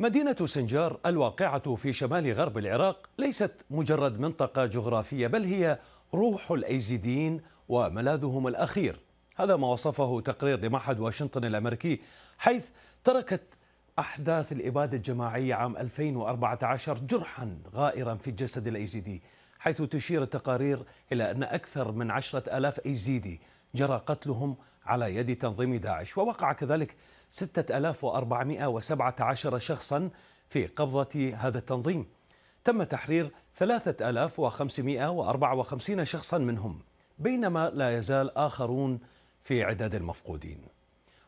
مدينة سنجار الواقعة في شمال غرب العراق ليست مجرد منطقة جغرافية بل هي روح الأيزيديين وملاذهم الأخير هذا ما وصفه تقرير لمعهد واشنطن الأمريكي حيث تركت أحداث الإبادة الجماعية عام 2014 جرحا غائرا في الجسد الأيزيدي حيث تشير التقارير إلى أن أكثر من عشرة ألاف أيزيدي جرى قتلهم على يد تنظيم داعش ووقع كذلك 6417 شخصا في قبضة هذا التنظيم تم تحرير 3554 شخصا منهم بينما لا يزال آخرون في عداد المفقودين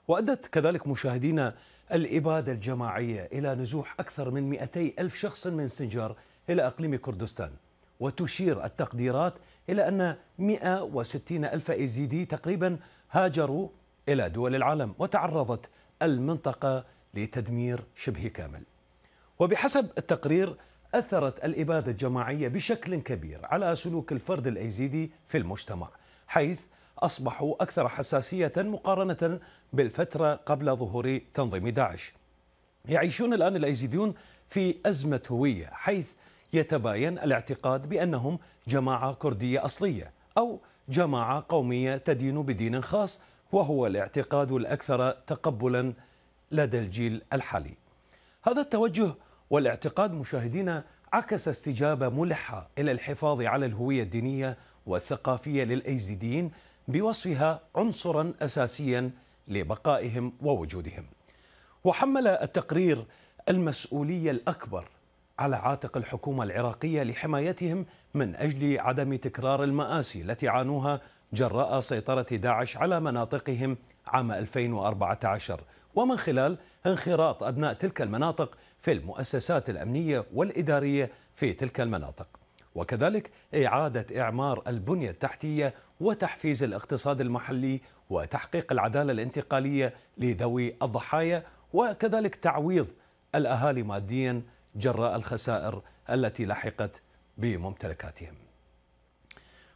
وأدت كذلك مشاهدينا الإبادة الجماعية إلى نزوح أكثر من 200 ألف شخص من سنجار إلى أقليم كردستان وتشير التقديرات إلى أن 160 ألف إيزيدي تقريبا هاجروا إلى دول العالم وتعرضت المنطقة لتدمير شبه كامل وبحسب التقرير أثرت الإبادة الجماعية بشكل كبير على سلوك الفرد الأيزيدي في المجتمع حيث أصبحوا أكثر حساسية مقارنة بالفترة قبل ظهور تنظيم داعش يعيشون الآن الأيزيديون في أزمة هوية حيث يتباين الاعتقاد بأنهم جماعة كردية أصلية أو جماعة قومية تدين بدين خاص وهو الاعتقاد الأكثر تقبلا لدى الجيل الحالي هذا التوجه والاعتقاد مشاهدينا عكس استجابة ملحة إلى الحفاظ على الهوية الدينية والثقافية للأيزيديين بوصفها عنصرا أساسيا لبقائهم ووجودهم وحمل التقرير المسؤولية الأكبر على عاتق الحكومة العراقية لحمايتهم من أجل عدم تكرار المآسي التي عانوها جراء سيطرة داعش على مناطقهم عام 2014 ومن خلال انخراط أبناء تلك المناطق في المؤسسات الأمنية والإدارية في تلك المناطق وكذلك إعادة إعمار البنية التحتية وتحفيز الاقتصاد المحلي وتحقيق العدالة الانتقالية لذوي الضحايا وكذلك تعويض الأهالي ماديا جراء الخسائر التي لحقت بممتلكاتهم.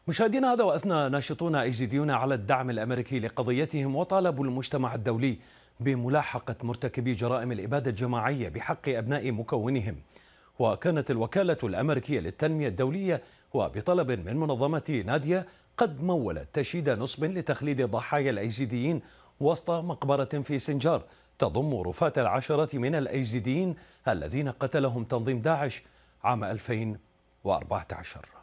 مشاهدينا هذا واثنى ناشطون ايزيديون على الدعم الامريكي لقضيتهم وطالبوا المجتمع الدولي بملاحقه مرتكبي جرائم الاباده الجماعيه بحق ابناء مكونهم. وكانت الوكاله الامريكيه للتنميه الدوليه وبطلب من منظمه ناديه قد مولت تشييد نصب لتخليد ضحايا الايزيديين وسط مقبره في سنجار تضم رفاة العشرة من الأيزيديين الذين قتلهم تنظيم داعش عام 2014